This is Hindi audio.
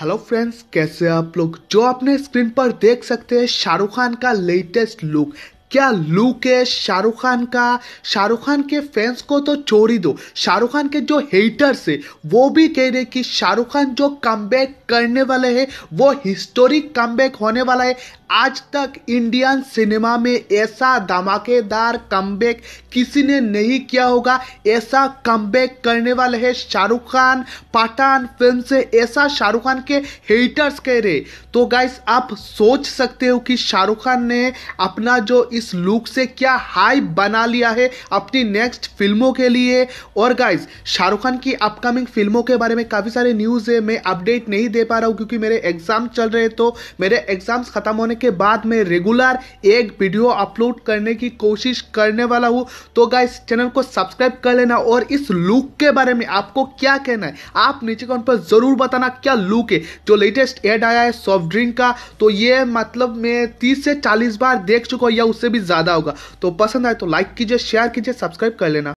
हेलो फ्रेंड्स कैसे आप लोग जो आपने स्क्रीन पर देख सकते हैं शाहरुख खान का लेटेस्ट लुक क्या लुक है शाहरुख खान का शाहरुख खान के फैंस को तो छोड़ ही दो शाहरुख खान के जो हेटर्स है वो भी कह रहे कि शाहरुख खान जो कम करने वाले हैं वो हिस्टोरिक कम होने वाला है आज तक इंडियन सिनेमा में ऐसा धमाकेदार कम किसी ने नहीं किया होगा ऐसा कमबैक करने वाले हैं शाहरुख खान पठान फिल्म से ऐसा शाहरुख खान के हेटर्स कह रहे तो गाइस आप सोच सकते हो कि शाहरुख खान ने अपना जो इस इस लुक से क्या हाई बना लिया है अपनी नेक्स्ट फिल्मों के लिए और गाइज शाहरुख खान की अपकमिंग फिल्मों के बारे में काफ़ी सारे न्यूज़ है मैं अपडेट नहीं दे पा रहा हूँ क्योंकि मेरे एग्जाम चल रहे तो मेरे एग्जाम्स ख़त्म होने के बाद मैं रेगुलर एक वीडियो अपलोड करने की कोशिश करने वाला हूँ तो गाइज चैनल को सब्सक्राइब कर लेना और इस लुक के बारे में आपको क्या कहना है आप नीचे कमेंट पर ज़रूर बताना क्या लुक है जो लेटेस्ट एड आया है सॉफ्ट ड्रिंक का तो ये मतलब मैं तीस से चालीस बार देख चुका हूँ या उससे उससे भी ज़्यादा होगा तो पसंद आए तो लाइक कीजिए शेयर कीजिए सब्सक्राइब कर लेना